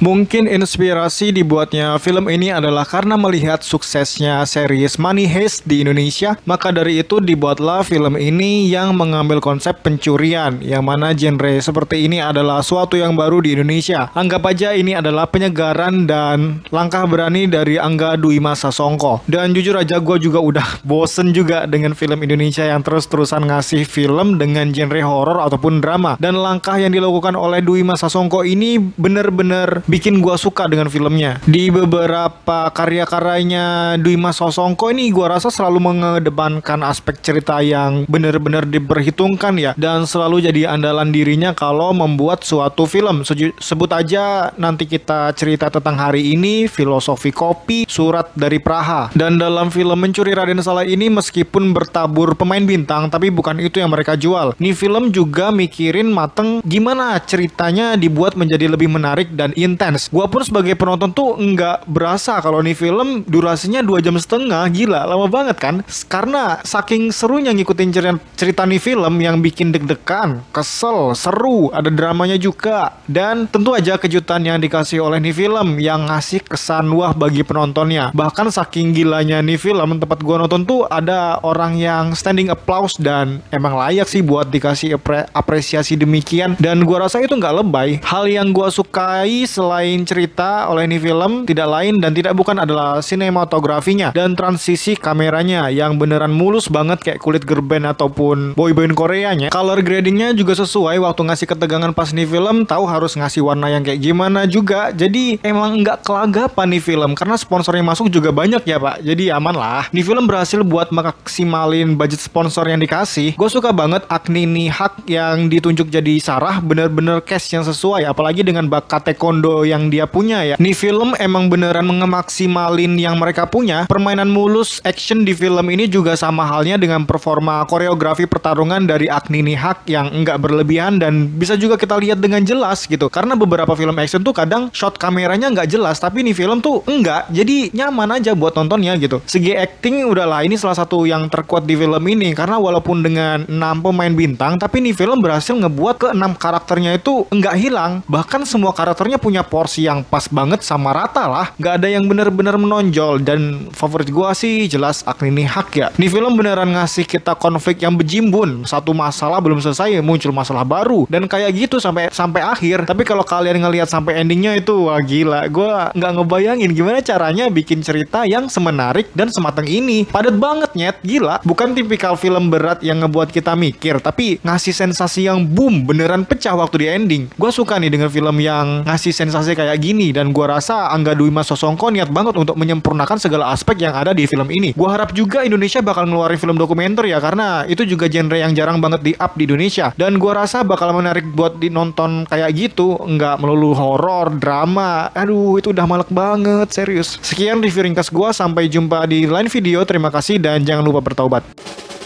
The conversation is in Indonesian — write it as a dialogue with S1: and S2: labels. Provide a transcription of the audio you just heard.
S1: Mungkin inspirasi dibuatnya film ini adalah karena melihat suksesnya series Money Heist di Indonesia, maka dari itu dibuatlah film ini yang mengambil konsep pencurian, yang mana genre seperti ini adalah suatu yang baru di Indonesia. Anggap aja ini adalah penyegaran dan langkah berani dari Angga Dwi Masa Songko. Dan jujur aja gue juga udah bosen juga dengan film Indonesia yang terus-terusan ngasih film dengan genre horor ataupun drama. Dan langkah yang dilakukan oleh Dwi Masa Songko ini bener-bener bikin gua suka dengan filmnya. Di beberapa karya-karyanya Dwi Mas Sosongko ini gua rasa selalu mengedepankan aspek cerita yang benar-benar diperhitungkan ya dan selalu jadi andalan dirinya kalau membuat suatu film. sebut aja nanti kita cerita tentang hari ini, filosofi kopi, surat dari Praha. Dan dalam film Mencuri Raden salah ini meskipun bertabur pemain bintang tapi bukan itu yang mereka jual. nih film juga mikirin mateng gimana ceritanya dibuat menjadi lebih menarik dan intim intens. Gua pun sebagai penonton tuh nggak berasa kalau nih film durasinya dua jam setengah, gila, lama banget kan? Karena saking serunya ngikutin cerita, cerita nih film yang bikin deg-degan, kesel, seru, ada dramanya juga, dan tentu aja kejutan yang dikasih oleh nih film yang ngasih kesan wah bagi penontonnya. Bahkan saking gilanya nih film, tempat gua nonton tuh ada orang yang standing applause dan emang layak sih buat dikasih apresiasi demikian. Dan gua rasa itu nggak lebay. Hal yang gua sukai selalu selain cerita oleh ini film tidak lain dan tidak bukan adalah sinematografinya dan transisi kameranya yang beneran mulus banget kayak kulit gerben ataupun boyband Koreanya. Color gradingnya juga sesuai waktu ngasih ketegangan pas nih film tahu harus ngasih warna yang kayak gimana juga. Jadi emang nggak kelagapan nih film karena sponsornya masuk juga banyak ya pak. Jadi aman lah. Nih film berhasil buat maksimalin budget sponsor yang dikasih. Gue suka banget Agni Nihak yang ditunjuk jadi Sarah bener-bener cash yang sesuai apalagi dengan bakat taekwondo yang dia punya ya. Nih film emang beneran mengemaksimalin yang mereka punya. Permainan mulus action di film ini juga sama halnya dengan performa koreografi pertarungan dari Agni Nihak yang enggak berlebihan dan bisa juga kita lihat dengan jelas gitu. Karena beberapa film action tuh kadang shot kameranya nggak jelas tapi nih film tuh enggak. Jadi nyaman aja buat nontonnya gitu. Segi acting udahlah ini salah satu yang terkuat di film ini karena walaupun dengan 6 pemain bintang tapi nih film berhasil ngebuat ke enam karakternya itu enggak hilang. Bahkan semua karakternya punya porsi yang pas banget sama rata lah. nggak ada yang bener-bener menonjol dan favorit gua sih jelas Aknini Hak ya. Ini film beneran ngasih kita konflik yang bejimbun. Satu masalah belum selesai muncul masalah baru dan kayak gitu sampai sampai akhir. Tapi kalau kalian ngelihat sampai endingnya itu wah gila. Gua nggak ngebayangin gimana caranya bikin cerita yang semenarik dan semateng ini. Padat banget nyet, gila. Bukan tipikal film berat yang ngebuat kita mikir, tapi ngasih sensasi yang boom beneran pecah waktu di ending. Gua suka nih dengan film yang ngasih sensasi kualitasnya kayak gini dan gua rasa Angga Dwi Mas Sosongko niat banget untuk menyempurnakan segala aspek yang ada di film ini. Gua harap juga Indonesia bakal ngeluarin film dokumenter ya karena itu juga genre yang jarang banget di up di Indonesia dan gua rasa bakal menarik buat dinonton kayak gitu, nggak melulu horor, drama. Aduh, itu udah malek banget, serius. Sekian review ringkas gua sampai jumpa di lain video. Terima kasih dan jangan lupa bertaubat.